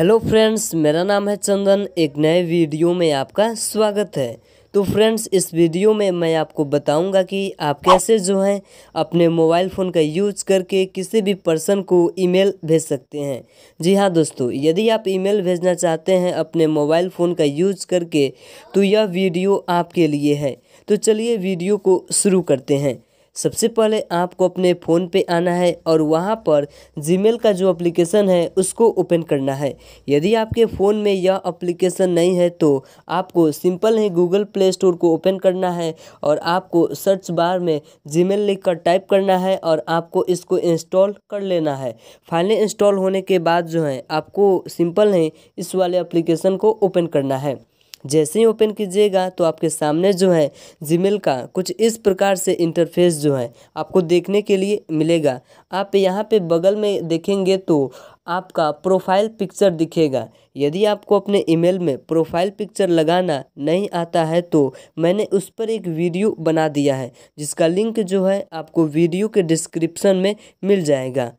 hello friends मेरा नाम है चंदन एक नए वीडियो में आपका स्वागत है तो फ्रेंड्स इस वीडियो में मैं आपको बताऊंगा कि आप कैसे जो हैं अपने मोबाइल फ़ोन का यूज करके किसी भी पर्सन को ईमेल भेज सकते हैं जी हाँ दोस्तों यदि आप ईमेल भेजना चाहते हैं अपने मोबाइल फ़ोन का यूज करके तो यह वीडियो आपके लिए है तो चलिए वीडियो को शुरू करते हैं सबसे पहले आपको अपने फ़ोन पे आना है और वहाँ पर जीमेल का जो एप्लीकेशन है उसको ओपन करना है यदि आपके फ़ोन में यह एप्लीकेशन नहीं है तो आपको सिंपल ही गूगल प्ले स्टोर को ओपन करना है और आपको सर्च बार में जीमेल लिख कर टाइप करना है और आपको इसको इंस्टॉल कर लेना है फाइलें इंस्टॉल होने के बाद जो है आपको सिंपल है इस वाले अप्लीकेशन को ओपन करना है जैसे ही ओपन कीजिएगा तो आपके सामने जो है जीमेल का कुछ इस प्रकार से इंटरफेस जो है आपको देखने के लिए मिलेगा आप यहाँ पे बगल में देखेंगे तो आपका प्रोफाइल पिक्चर दिखेगा यदि आपको अपने ईमेल में प्रोफाइल पिक्चर लगाना नहीं आता है तो मैंने उस पर एक वीडियो बना दिया है जिसका लिंक जो है आपको वीडियो के डिस्क्रिप्शन में मिल जाएगा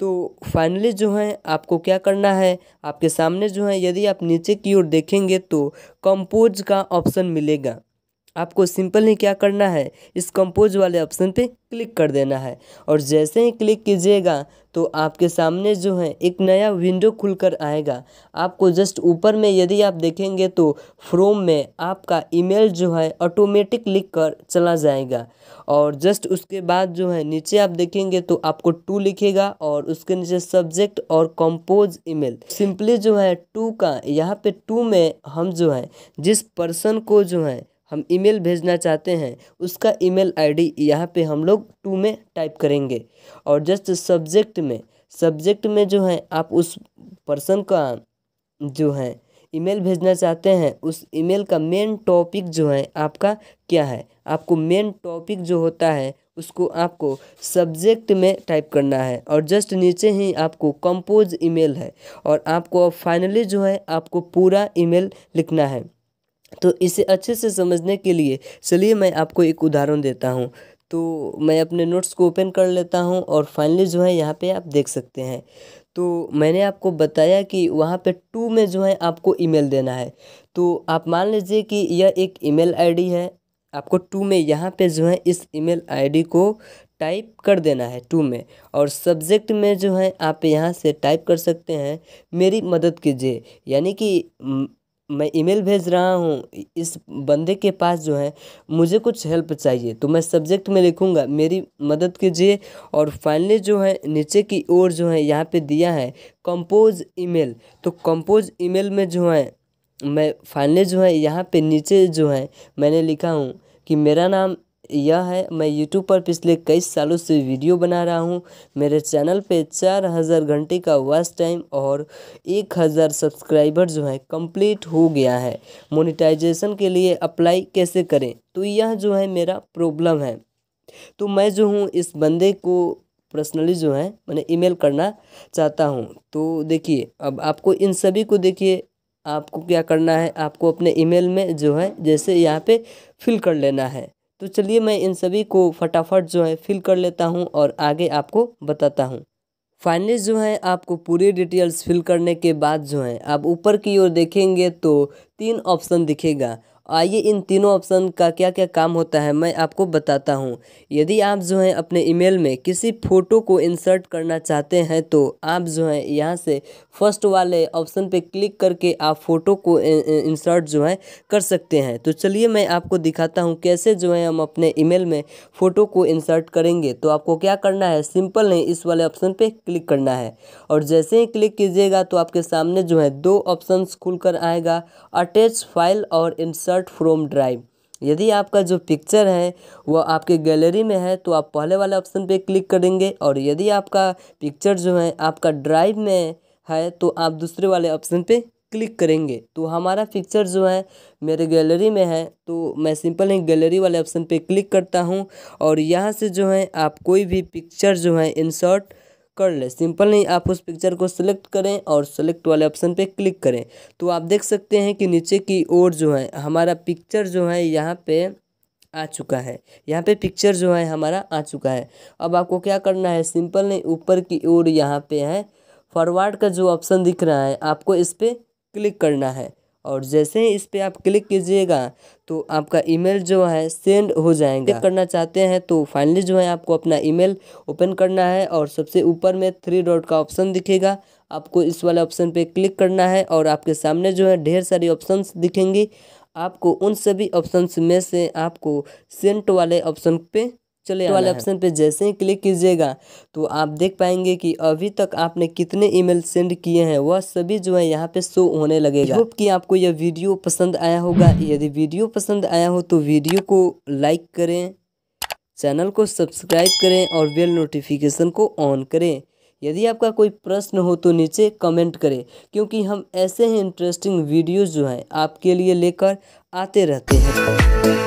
तो फाइनली जो है आपको क्या करना है आपके सामने जो है यदि आप नीचे की ओर देखेंगे तो कंपोज का ऑप्शन मिलेगा आपको सिंपल ही क्या करना है इस कंपोज वाले ऑप्शन पे क्लिक कर देना है और जैसे ही क्लिक कीजिएगा तो आपके सामने जो है एक नया विंडो खुलकर आएगा आपको जस्ट ऊपर में यदि आप देखेंगे तो फ्रोम में आपका ईमेल जो है ऑटोमेटिक लिख कर चला जाएगा और जस्ट उसके बाद जो है नीचे आप देखेंगे तो आपको टू लिखेगा और उसके नीचे सब्जेक्ट और कंपोज ईमेल सिंपली जो है टू का यहाँ पे टू में हम जो है जिस पर्सन को जो है हम ईमेल भेजना चाहते हैं उसका ईमेल आईडी यहाँ पर हम लोग टू में टाइप करेंगे और जस्ट सब्जेक्ट में सब्जेक्ट में जो है आप उस पर्सन का जो है ईमेल भेजना चाहते हैं उस ईमेल का मेन टॉपिक जो है आपका क्या है आपको मेन टॉपिक जो होता है उसको आपको सब्जेक्ट में टाइप करना है और जस्ट नीचे ही आपको कंपोज ईमेल है और आपको फाइनली जो है आपको पूरा ईमेल लिखना है तो इसे अच्छे से समझने के लिए चलिए मैं आपको एक उदाहरण देता हूँ तो मैं अपने नोट्स को ओपन कर लेता हूँ और फाइनली जो है यहाँ पे आप देख सकते हैं तो मैंने आपको बताया कि वहाँ पे टू में जो है आपको ईमेल देना है तो आप मान लीजिए कि यह एक ईमेल आईडी है आपको टू में यहाँ पे जो है इस ईमेल आईडी को टाइप कर देना है टू में और सब्जेक्ट में जो है आप यहाँ से टाइप कर सकते हैं मेरी मदद कीजिए यानी कि मैं ईमेल भेज रहा हूँ इस बंदे के पास जो है मुझे कुछ हेल्प चाहिए तो मैं सब्जेक्ट में लिखूँगा मेरी मदद कीजिए और फाइनली जो है नीचे की ओर जो है यहाँ पे दिया है कंपोज ईमेल तो कंपोज ईमेल में जो है मैं फाइनली जो है यहाँ पे नीचे जो है मैंने लिखा हूँ कि मेरा नाम यह है मैं यूट्यूब पर पिछले कई सालों से वीडियो बना रहा हूँ मेरे चैनल पे चार हज़ार घंटे का वॉच टाइम और एक हज़ार सब्सक्राइबर जो है कंप्लीट हो गया है मोनिटाइजेशन के लिए अप्लाई कैसे करें तो यह जो है मेरा प्रॉब्लम है तो मैं जो हूँ इस बंदे को पर्सनली जो है मैंने ईमेल करना चाहता हूँ तो देखिए अब आपको इन सभी को देखिए आपको क्या करना है आपको अपने ईमेल में जो है जैसे यहाँ पे फिल कर लेना है तो चलिए मैं इन सभी को फटाफट जो है फिल कर लेता हूँ और आगे आपको बताता हूँ फाइनली जो है आपको पूरी डिटेल्स फिल करने के बाद जो है आप ऊपर की ओर देखेंगे तो तीन ऑप्शन दिखेगा आइए इन तीनों ऑप्शन का क्या क्या काम होता है मैं आपको बताता हूँ यदि आप जो है अपने ईमेल में किसी फ़ोटो को इंसर्ट करना चाहते हैं तो आप जो है यहाँ से फर्स्ट वाले ऑप्शन पे क्लिक करके आप फ़ोटो को इंसर्ट जो है कर सकते हैं तो चलिए मैं आपको दिखाता हूँ कैसे जो है हम अपने ईमेल में फ़ोटो को इंसर्ट करेंगे तो आपको क्या करना है सिंपल नहीं इस वाले ऑप्शन पर क्लिक करना है और जैसे ही क्लिक कीजिएगा तो आपके सामने जो है दो ऑप्शन खुल आएगा अटैच फाइल और इंसर्ट कन्वर्ट फ्रॉम ड्राइव यदि आपका जो पिक्चर है वह आपके गैलरी में है तो आप पहले वाले ऑप्शन पे क्लिक करेंगे और यदि आपका पिक्चर जो है आपका ड्राइव में है तो आप दूसरे वाले ऑप्शन पे क्लिक करेंगे तो हमारा पिक्चर जो है मेरे गैलरी में है तो मैं सिंपल ही गैलरी वाले ऑप्शन पे क्लिक करता हूँ और यहाँ से जो है आप कोई भी पिक्चर जो है इंसर्ट कर लें सिंपल नहीं आप उस पिक्चर को सिलेक्ट करें और सेलेक्ट वाले ऑप्शन पे क्लिक करें तो आप देख सकते हैं कि नीचे की ओर जो है हमारा पिक्चर जो है यहाँ पे आ चुका है यहाँ पे पिक्चर जो है हमारा आ चुका है अब आपको क्या करना है सिंपल नहीं ऊपर की ओर यहाँ पे है फॉरवर्ड का जो ऑप्शन दिख रहा है आपको इस पर क्लिक करना है और जैसे ही इस पर आप क्लिक कीजिएगा तो आपका ईमेल जो है सेंड हो जाएंगे करना चाहते हैं तो फाइनली जो है आपको अपना ईमेल ओपन करना है और सबसे ऊपर में थ्री डॉट का ऑप्शन दिखेगा आपको इस वाले ऑप्शन पे क्लिक करना है और आपके सामने जो है ढेर सारी ऑप्शंस दिखेंगी आपको उन सभी ऑप्शंस में से आपको सेंट वाले ऑप्शन पे चले वाले ऑप्शन पे जैसे ही क्लिक कीजिएगा तो आप देख पाएंगे कि अभी तक आपने कितने ईमेल सेंड किए हैं वह सभी जो है यहाँ पे शो होने लगेगा होप कि आपको यह वीडियो पसंद आया होगा यदि वीडियो पसंद आया हो तो वीडियो को लाइक करें चैनल को सब्सक्राइब करें और बेल नोटिफिकेशन को ऑन करें यदि आपका कोई प्रश्न हो तो नीचे कमेंट करें क्योंकि हम ऐसे ही इंटरेस्टिंग वीडियोज़ जो हैं आपके लिए लेकर आते रहते हैं